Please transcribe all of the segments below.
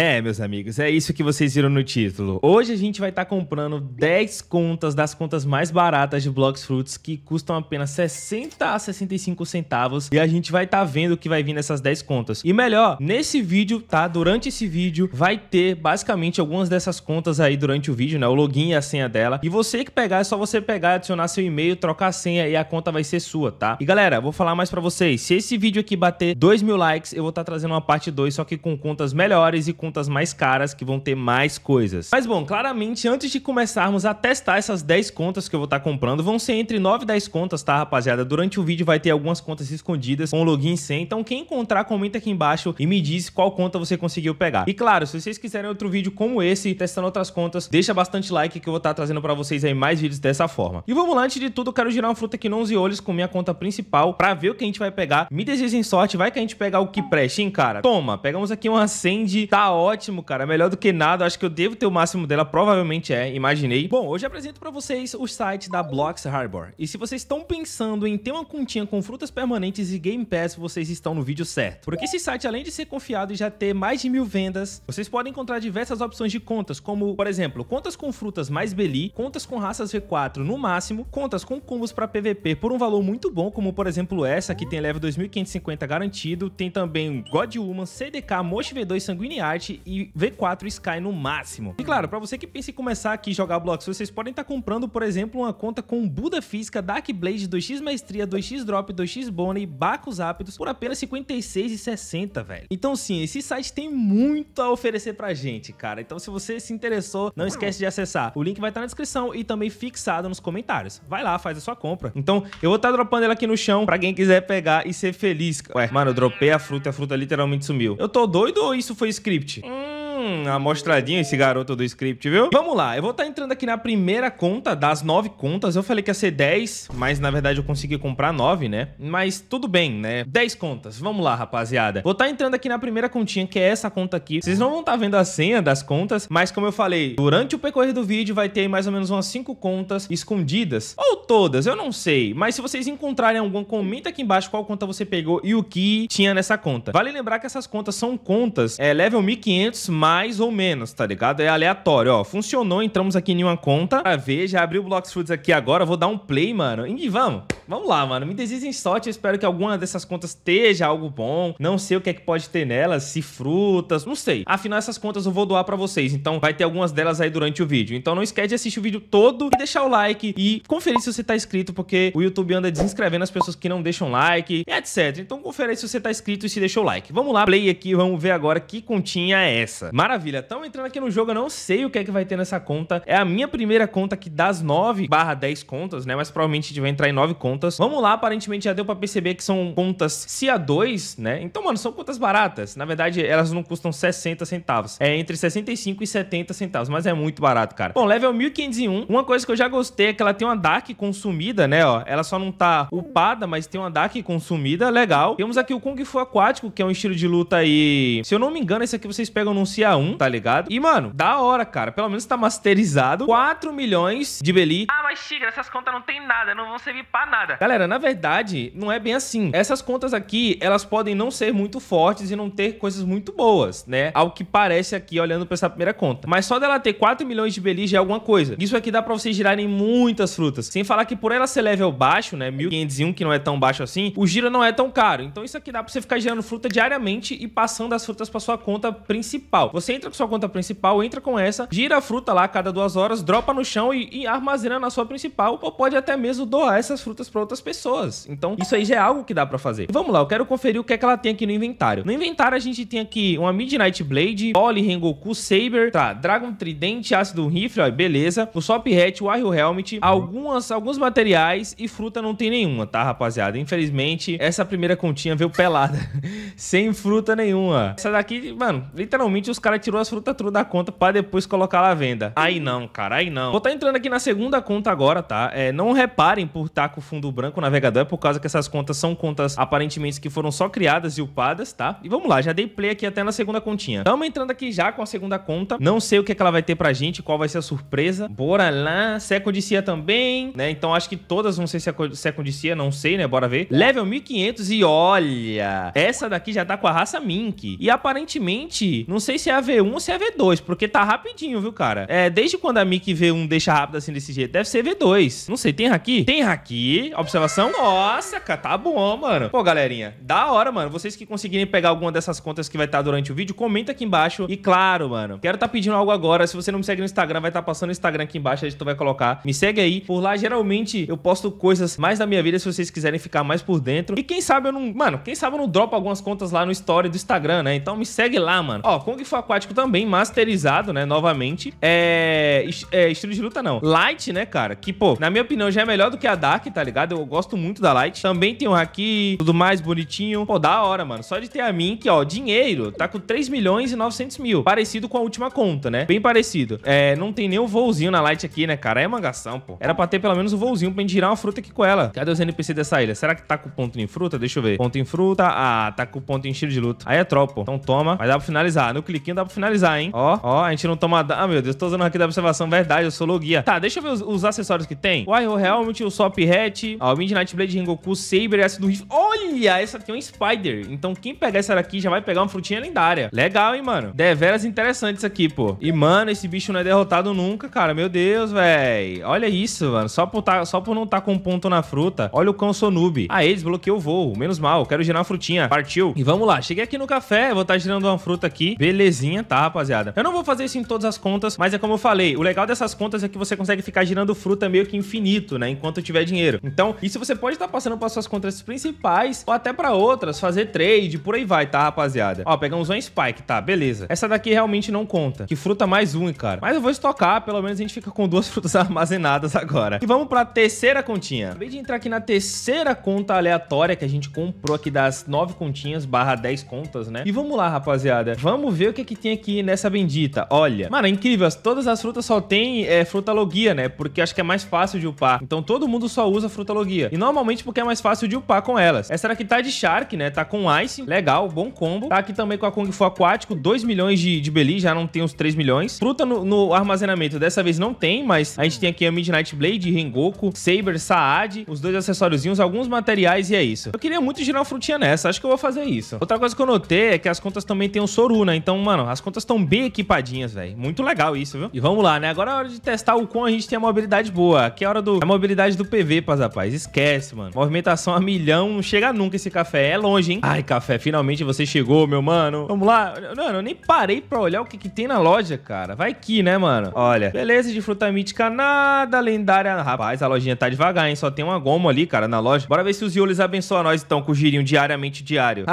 É, meus amigos, é isso que vocês viram no título. Hoje a gente vai estar tá comprando 10 contas das contas mais baratas de Blocks Fruits que custam apenas 60 a 65 centavos e a gente vai estar tá vendo o que vai vir nessas 10 contas. E melhor, nesse vídeo, tá? Durante esse vídeo vai ter basicamente algumas dessas contas aí durante o vídeo, né? O login e a senha dela. E você que pegar, é só você pegar, adicionar seu e-mail, trocar a senha e a conta vai ser sua, tá? E galera, vou falar mais para vocês. Se esse vídeo aqui bater 2 mil likes, eu vou estar tá trazendo uma parte 2, só que com contas melhores e com contas mais caras que vão ter mais coisas. Mas bom, claramente antes de começarmos a testar essas 10 contas que eu vou estar tá comprando, vão ser entre 9 e 10 contas, tá rapaziada? Durante o vídeo vai ter algumas contas escondidas com login sem, então quem encontrar comenta aqui embaixo e me diz qual conta você conseguiu pegar. E claro, se vocês quiserem outro vídeo como esse, testando outras contas, deixa bastante like que eu vou estar tá trazendo pra vocês aí mais vídeos dessa forma. E vamos lá, antes de tudo eu quero girar uma fruta aqui no 11 olhos com minha conta principal pra ver o que a gente vai pegar. Me desejem sorte, vai que a gente pegar o que preste, hein, cara? Toma, pegamos aqui uma acende tá ótimo, cara. Melhor do que nada. Acho que eu devo ter o máximo dela. Provavelmente é, imaginei. Bom, hoje apresento para vocês o site da Blocks Harbor. E se vocês estão pensando em ter uma continha com frutas permanentes e Game Pass, vocês estão no vídeo certo. Porque esse site, além de ser confiado e já ter mais de mil vendas, vocês podem encontrar diversas opções de contas, como, por exemplo, contas com frutas mais Beli, contas com raças V4 no máximo, contas com combos para PVP por um valor muito bom, como por exemplo essa, que tem level 2550 garantido, tem também God Woman, CDK, Mosh V2 Sanguiniar, e V4 Sky no máximo. E claro, para você que pensa em começar aqui a jogar Blox, vocês podem estar tá comprando, por exemplo, uma conta com Buda Física, Dark Blade, 2x Maestria, 2x Drop, 2x Bonnie e Bacos Rápidos por apenas R$ 56,60, velho. Então sim, esse site tem muito a oferecer pra gente, cara. Então se você se interessou, não esquece de acessar. O link vai estar tá na descrição e também fixado nos comentários. Vai lá, faz a sua compra. Então eu vou estar tá dropando ela aqui no chão pra quem quiser pegar e ser feliz. Ué, mano, eu dropei a fruta e a fruta literalmente sumiu. Eu tô doido ou isso foi script? Elite. Hum uma mostradinha esse garoto do script, viu? Vamos lá, eu vou estar tá entrando aqui na primeira conta das nove contas. Eu falei que ia ser dez, mas na verdade eu consegui comprar nove, né? Mas tudo bem, né? Dez contas. Vamos lá, rapaziada. Vou estar tá entrando aqui na primeira continha, que é essa conta aqui. Vocês não vão estar tá vendo a senha das contas, mas como eu falei, durante o percorrer do vídeo vai ter mais ou menos umas cinco contas escondidas. Ou todas, eu não sei. Mas se vocês encontrarem alguma, comenta aqui embaixo qual conta você pegou e o que tinha nessa conta. Vale lembrar que essas contas são contas é, level 1500 mas mais ou menos, tá ligado? É aleatório, ó. Funcionou, entramos aqui em uma conta. Pra ah, ver, já abriu o Blocks Foods aqui agora, vou dar um play, mano. E vamos, vamos lá, mano. Me desejem sorte, eu espero que alguma dessas contas esteja algo bom. Não sei o que é que pode ter nelas, se frutas, não sei. Afinal, essas contas eu vou doar pra vocês, então vai ter algumas delas aí durante o vídeo. Então não esquece de assistir o vídeo todo e deixar o like e conferir se você tá inscrito, porque o YouTube anda desinscrevendo as pessoas que não deixam like, etc. Então confere aí se você tá inscrito e se deixou o like. Vamos lá, play aqui, vamos ver agora que continha é essa. Maravilha, estamos entrando aqui no jogo, eu não sei o que é que vai ter nessa conta. É a minha primeira conta aqui das 9 barra 10 contas, né? Mas provavelmente a gente vai entrar em 9 contas. Vamos lá, aparentemente já deu pra perceber que são contas CIA2, né? Então, mano, são contas baratas. Na verdade, elas não custam 60 centavos. É entre 65 e 70 centavos, mas é muito barato, cara. Bom, level 1501. Uma coisa que eu já gostei é que ela tem uma DAC consumida, né? Ó, ela só não tá upada, mas tem uma DAC consumida, legal. Temos aqui o Kung Fu Aquático, que é um estilo de luta aí... Se eu não me engano, esse aqui vocês pegam no CIA 1, tá ligado? E, mano, da hora, cara. Pelo menos tá masterizado. 4 milhões de Beli. Ah, mas Tigre, essas contas não tem nada, não vão servir pra nada. Galera, na verdade, não é bem assim. Essas contas aqui, elas podem não ser muito fortes e não ter coisas muito boas, né? Ao que parece aqui, olhando pra essa primeira conta. Mas só dela ter 4 milhões de Beli já é alguma coisa. Isso aqui dá pra vocês girarem muitas frutas. Sem falar que por ela ser level baixo, né? 1501, que não é tão baixo assim, o giro não é tão caro. Então isso aqui dá pra você ficar girando fruta diariamente e passando as frutas pra sua conta principal. Você entra com sua conta principal, entra com essa, gira a fruta lá a cada duas horas, dropa no chão e, e armazena na sua principal, ou pode até mesmo doar essas frutas para outras pessoas. Então, isso aí já é algo que dá para fazer. vamos lá, eu quero conferir o que é que ela tem aqui no inventário. No inventário a gente tem aqui uma Midnight Blade, Poli, Rengoku, Saber, tá, Dragon Trident, Ácido Rifle, ó, beleza. O Swap Hat, o Arrio Helmet, algumas, alguns materiais e fruta não tem nenhuma, tá, rapaziada? Infelizmente, essa primeira continha veio pelada, sem fruta nenhuma. Essa daqui, mano, literalmente os caras caras tirou as frutas tudo da conta para depois colocar lá à venda. Aí não, cara, aí não. Vou estar tá entrando aqui na segunda conta agora, tá? É, não reparem por estar tá com o fundo branco o navegador, é por causa que essas contas são contas aparentemente que foram só criadas e upadas, tá? E vamos lá, já dei play aqui até na segunda continha. Estamos entrando aqui já com a segunda conta. Não sei o que, é que ela vai ter pra gente, qual vai ser a surpresa. Bora lá. Secondicia também, né? Então acho que todas vão ser Secondicia, não sei, né? Bora ver. Level 1500 e olha! Essa daqui já tá com a raça Mink. E aparentemente, não sei se é a V1 ou se é V2, porque tá rapidinho, viu, cara? É, desde quando a Mickey V1 deixa rápido assim desse jeito? Deve ser V2. Não sei, tem haki? Tem haki. Observação? Nossa, cara, tá bom, mano. Pô, galerinha, da hora, mano. Vocês que conseguirem pegar alguma dessas contas que vai estar tá durante o vídeo, comenta aqui embaixo. E claro, mano, quero tá pedindo algo agora. Se você não me segue no Instagram, vai estar tá passando o Instagram aqui embaixo, a gente vai colocar. Me segue aí. Por lá, geralmente, eu posto coisas mais da minha vida, se vocês quiserem ficar mais por dentro. E quem sabe eu não... Mano, quem sabe eu não dropo algumas contas lá no story do Instagram, né? Então me segue lá, mano. Ó, Kung Fa aquático também, masterizado, né? Novamente. É, é, estilo de luta, não. Light, né, cara? Que, pô, na minha opinião, já é melhor do que a Dark, tá ligado? Eu gosto muito da Light. Também tem o Haki, tudo mais bonitinho. Pô, da hora, mano. Só de ter a Mink, ó, dinheiro, tá com 3 milhões e 900 mil. Parecido com a última conta, né? Bem parecido. É, não tem nem o voozinho na Light aqui, né, cara? É mangação, pô. Era pra ter pelo menos o um voozinho pra gente girar uma fruta aqui com ela. Cadê os NPC dessa ilha? Será que tá com ponto em fruta? Deixa eu ver. Ponto em fruta. Ah, tá com ponto em estilo de luta. Aí é tropo pô. Então toma. Vai dar pra finalizar. No cliquinho dá pra finalizar, hein? Ó, ó, a gente não toma... Ah, meu Deus, tô usando aqui da observação. Verdade, eu sou logia. Tá, deixa eu ver os, os acessórios que tem. O Iron Helmet, o Swap Hat, ó, o Midnight Blade, Rengoku, Saber, S do Rift. Olha, essa aqui é um Spider. Então quem pegar essa daqui já vai pegar uma frutinha lendária. Legal, hein, mano? Deveras interessante isso aqui, pô. E, mano, esse bicho não é derrotado nunca, cara. Meu Deus, velho. Olha isso, mano. Só por, tá, só por não tá com um ponto na fruta. Olha o cão noob. Aí, desbloqueou o voo. Menos mal. Quero girar uma frutinha. Partiu. E vamos lá. Cheguei aqui no café. Vou estar tá girando uma fruta aqui. Belezinha tá, rapaziada? Eu não vou fazer isso em todas as contas, mas é como eu falei, o legal dessas contas é que você consegue ficar girando fruta meio que infinito, né, enquanto tiver dinheiro. Então, isso você pode estar tá passando para suas contas principais ou até para outras, fazer trade, por aí vai, tá, rapaziada? Ó, pegamos um Spike, tá, beleza. Essa daqui realmente não conta. Que fruta mais um, cara. Mas eu vou estocar, pelo menos a gente fica com duas frutas armazenadas agora. E vamos para a terceira continha. Acabei de entrar aqui na terceira conta aleatória que a gente comprou aqui das nove continhas barra dez contas, né? E vamos lá, rapaziada. Vamos ver o que que tem aqui nessa bendita? Olha. Mano, é incrível. Todas as frutas só tem é, frutalogia, né? Porque acho que é mais fácil de upar. Então todo mundo só usa frutalogia. E normalmente porque é mais fácil de upar com elas. Essa daqui tá de Shark, né? Tá com Ice. Legal, bom combo. Tá aqui também com a Kung Fu Aquático. 2 milhões de, de Beli, já não tem uns 3 milhões. Fruta no, no, armazenamento dessa vez não tem, mas a gente tem aqui a Midnight Blade, Rengoku, Saber, Saad, os dois acessóriozinhos, alguns materiais e é isso. Eu queria muito girar uma frutinha nessa. Acho que eu vou fazer isso. Outra coisa que eu notei é que as contas também tem um Soru, né? Então, mano, Mano, as contas estão bem equipadinhas, velho. Muito legal isso, viu? E vamos lá, né? Agora é hora de testar o quão a gente tem a mobilidade boa. Aqui é a hora do... É a mobilidade do PV, paz rapaz. Esquece, mano. Movimentação a milhão. Não chega nunca esse café. É longe, hein? Ai, café, finalmente você chegou, meu mano. Vamos lá. Mano, eu nem parei pra olhar o que, que tem na loja, cara. Vai que, né, mano? Olha. Beleza, de fruta mítica, nada. Lendária. Rapaz, a lojinha tá devagar, hein? Só tem uma goma ali, cara, na loja. Bora ver se os Yolis abençoam nós, então, com o girinho diariamente diário.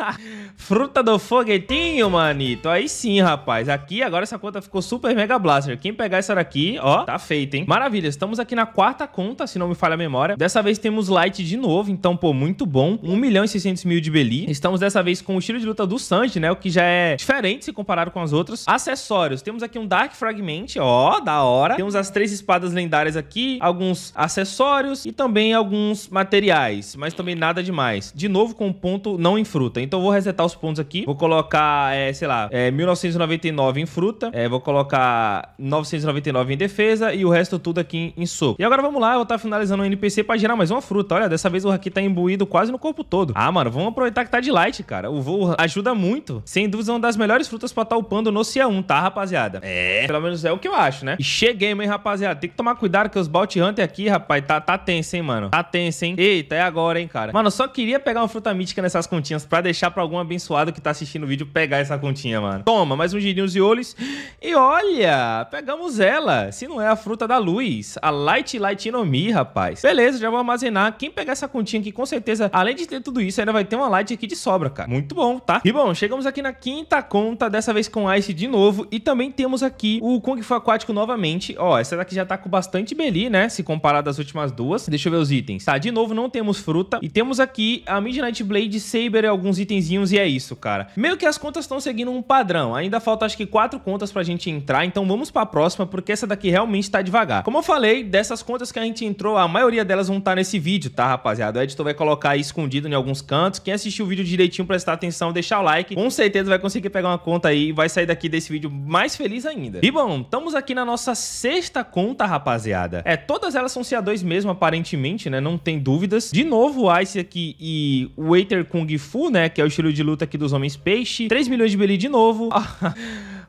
fruta do foguetinho, manito. Então, aí sim, rapaz. Aqui agora essa conta ficou super mega blaster. Quem pegar essa daqui, ó, tá feito, hein? Maravilha, estamos aqui na quarta conta, se não me falha a memória. Dessa vez temos Light de novo, então, pô, muito bom. 1 milhão e 600 mil de Beli. Estamos dessa vez com o estilo de luta do Sanji, né? O que já é diferente se comparado com as outras. Acessórios. Temos aqui um Dark Fragment, ó, da hora. Temos as três espadas lendárias aqui, alguns acessórios e também alguns materiais, mas também nada demais. De novo com um ponto não em fruta. Então, vou resetar os pontos aqui. Vou colocar, é, sei lá, é, 1999 é, em fruta. É, vou colocar 999 em defesa e o resto tudo aqui em, em soco. E agora vamos lá, eu vou estar tá finalizando o NPC pra gerar mais uma fruta. Olha, dessa vez o Haki tá imbuído quase no corpo todo. Ah, mano, vamos aproveitar que tá de light, cara. O voo ajuda muito. Sem dúvida, uma das melhores frutas pra estar tá upando no Cia 1, tá, rapaziada? É, pelo menos é o que eu acho, né? cheguei, hein, rapaziada. Tem que tomar cuidado que os Bounty Hunter aqui, rapaz, tá, tá tenso, hein, mano. Tá tenso, hein? Eita, é agora, hein, cara. Mano, só queria pegar uma fruta mítica nessas continhas pra deixar pra algum abençoado que tá assistindo o vídeo pegar essa continha, mano mano. Toma, mais um girinho e olhos. E olha, pegamos ela. Se não é a fruta da luz, a Light Light no Mi, rapaz. Beleza, já vou armazenar. Quem pegar essa continha aqui, com certeza, além de ter tudo isso, ainda vai ter uma Light aqui de sobra, cara. Muito bom, tá? E bom, chegamos aqui na quinta conta, dessa vez com Ice de novo. E também temos aqui o Kung Fu Aquático novamente. Ó, essa daqui já tá com bastante Beli, né? Se comparado às últimas duas. Deixa eu ver os itens. Tá, de novo, não temos fruta. E temos aqui a Midnight Blade, Saber e alguns itenzinhos. E é isso, cara. Meio que as contas estão seguindo um padrão padrão. ainda falta acho que quatro contas pra gente entrar, então vamos pra próxima, porque essa daqui realmente tá devagar. Como eu falei, dessas contas que a gente entrou, a maioria delas vão estar tá nesse vídeo, tá, rapaziada? O editor vai colocar aí escondido em alguns cantos. Quem assistiu o vídeo direitinho, prestar atenção, deixar o like, com certeza vai conseguir pegar uma conta aí e vai sair daqui desse vídeo mais feliz ainda. E bom, estamos aqui na nossa sexta conta, rapaziada. É, todas elas são CA2 mesmo, aparentemente, né? Não tem dúvidas. De novo, o Ice aqui e o Waiter Kung Fu, né? Que é o estilo de luta aqui dos Homens Peixe. 3 milhões de Beli de novo. Ah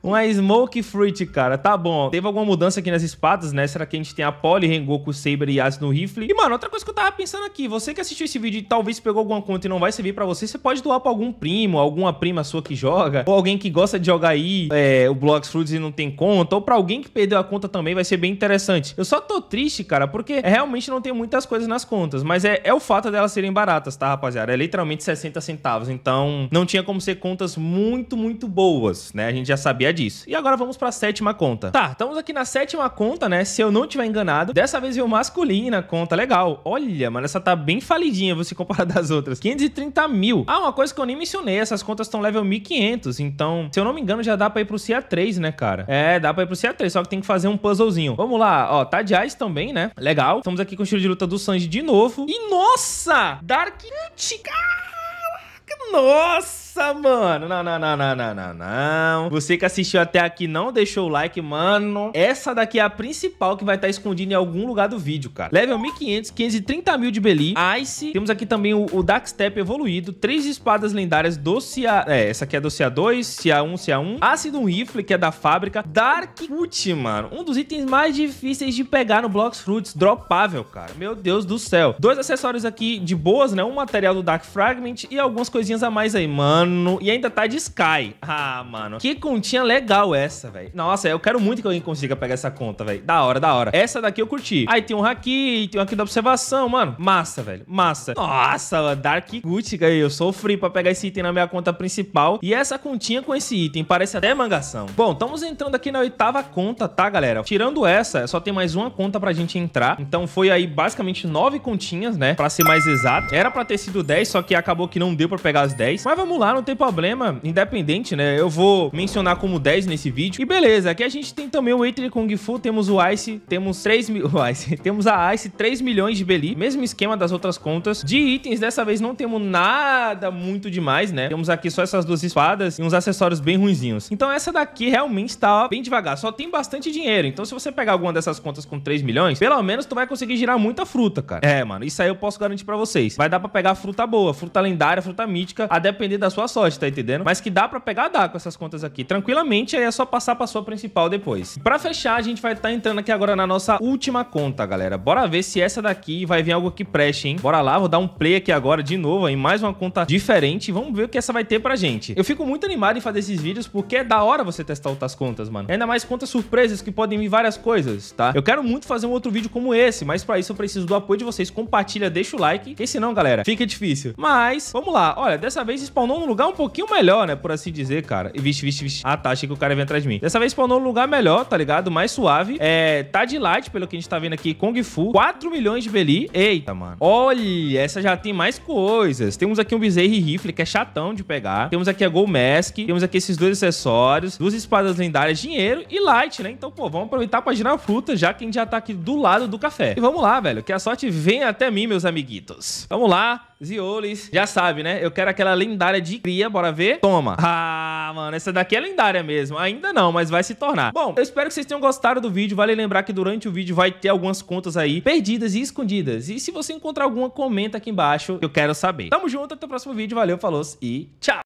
Uma Smoke Fruit, cara. Tá bom. Teve alguma mudança aqui nas espadas, né? Será que a gente tem a Poli, Rengoku, Saber e Yasuo no rifle? E, mano, outra coisa que eu tava pensando aqui. Você que assistiu esse vídeo e talvez pegou alguma conta e não vai servir pra você, você pode doar pra algum primo, alguma prima sua que joga, ou alguém que gosta de jogar aí é, o Blox Fruits e não tem conta, ou pra alguém que perdeu a conta também vai ser bem interessante. Eu só tô triste, cara, porque é, realmente não tem muitas coisas nas contas, mas é, é o fato delas serem baratas, tá, rapaziada? É literalmente 60 centavos, então não tinha como ser contas muito, muito boas, né? A gente já sabia é disso. E agora vamos para a sétima conta. Tá, estamos aqui na sétima conta, né? Se eu não tiver enganado, dessa vez veio masculina, conta legal. Olha, mano, essa tá bem falidinha, você comparar das outras. 530 mil. Ah, uma coisa que eu nem mencionei, essas contas estão level 1500, então, se eu não me engano, já dá pra ir pro CA3, né, cara? É, dá pra ir pro CA3, só que tem que fazer um puzzlezinho. Vamos lá, ó, tá de Ice também, né? Legal. Estamos aqui com o estilo de luta do Sanji de novo. E nossa! Dark Knight, caraca, nossa! Nossa, mano. Não, não, não, não, não, não, não. Você que assistiu até aqui não deixou o like, mano. Essa daqui é a principal que vai estar tá escondida em algum lugar do vídeo, cara. Level 1500, 530 mil de Beli, Ice. Temos aqui também o, o Step evoluído. Três espadas lendárias do CA... É, essa aqui é do ca 2 ca 1 ca 1 Ácido Rifle, que é da fábrica. Dark Cut, mano. Um dos itens mais difíceis de pegar no Blocks Fruits. Dropável, cara. Meu Deus do céu. Dois acessórios aqui de boas, né? Um material do Dark Fragment e algumas coisinhas a mais aí, mano. Mano, e ainda tá de Sky. Ah, mano. Que continha legal essa, velho. Nossa, eu quero muito que alguém consiga pegar essa conta, velho. Da hora, da hora. Essa daqui eu curti. Aí tem um haki, tem um aqui da observação, mano. Massa, velho. Massa. Nossa, Dark Gucci, aí. Eu sofri pra pegar esse item na minha conta principal. E essa continha com esse item parece até mangação. Bom, estamos entrando aqui na oitava conta, tá, galera? Tirando essa, só tem mais uma conta pra gente entrar. Então foi aí basicamente nove continhas, né? Pra ser mais exato. Era pra ter sido 10, só que acabou que não deu pra pegar as 10. Mas vamos lá, não tem problema, independente, né? Eu vou mencionar como 10 nesse vídeo. E beleza, aqui a gente tem também o Eitri Kung Fu, temos o Ice, temos 3 mil... Ice, temos a Ice, 3 milhões de Beli, mesmo esquema das outras contas. De itens, dessa vez não temos nada muito demais, né? Temos aqui só essas duas espadas e uns acessórios bem ruinzinhos. Então essa daqui realmente tá bem devagar, só tem bastante dinheiro. Então se você pegar alguma dessas contas com 3 milhões, pelo menos tu vai conseguir girar muita fruta, cara. É, mano, isso aí eu posso garantir pra vocês. Vai dar pra pegar fruta boa, fruta lendária, fruta mítica, a depender da sua sua sorte, tá entendendo? Mas que dá pra pegar, dá com essas contas aqui. Tranquilamente, aí é só passar pra sua principal depois. Pra fechar, a gente vai estar tá entrando aqui agora na nossa última conta, galera. Bora ver se essa daqui vai vir algo que preste, hein? Bora lá, vou dar um play aqui agora de novo, em mais uma conta diferente. Vamos ver o que essa vai ter pra gente. Eu fico muito animado em fazer esses vídeos porque é da hora você testar outras contas, mano. Ainda mais contas surpresas que podem vir várias coisas, tá? Eu quero muito fazer um outro vídeo como esse, mas pra isso eu preciso do apoio de vocês. Compartilha, deixa o like, porque senão, galera, fica difícil. Mas, vamos lá. Olha, dessa vez spawnou no lugar um pouquinho melhor, né? Por assim dizer, cara. Vixe, vixe, vixe. Ah, tá. Achei que o cara ia vir atrás de mim. Dessa vez spawnou um lugar melhor, tá ligado? Mais suave. É. Tá de light, pelo que a gente tá vendo aqui. Kung Fu. 4 milhões de Beli. Eita, mano. Olha, essa já tem mais coisas. Temos aqui um bezerro rifle, que é chatão de pegar. Temos aqui a Gol Mask. Temos aqui esses dois acessórios. Duas espadas lendárias, dinheiro e light, né? Então, pô, vamos aproveitar pra girar a fruta, já que a gente já tá aqui do lado do café. E vamos lá, velho. Que a sorte vem até mim, meus amiguitos. Vamos lá. Ziolis, já sabe, né? Eu quero aquela lendária de cria, bora ver. Toma. Ah, mano, essa daqui é lendária mesmo. Ainda não, mas vai se tornar. Bom, eu espero que vocês tenham gostado do vídeo. Vale lembrar que durante o vídeo vai ter algumas contas aí perdidas e escondidas. E se você encontrar alguma, comenta aqui embaixo. Eu quero saber. Tamo junto, até o próximo vídeo. Valeu, falou e tchau.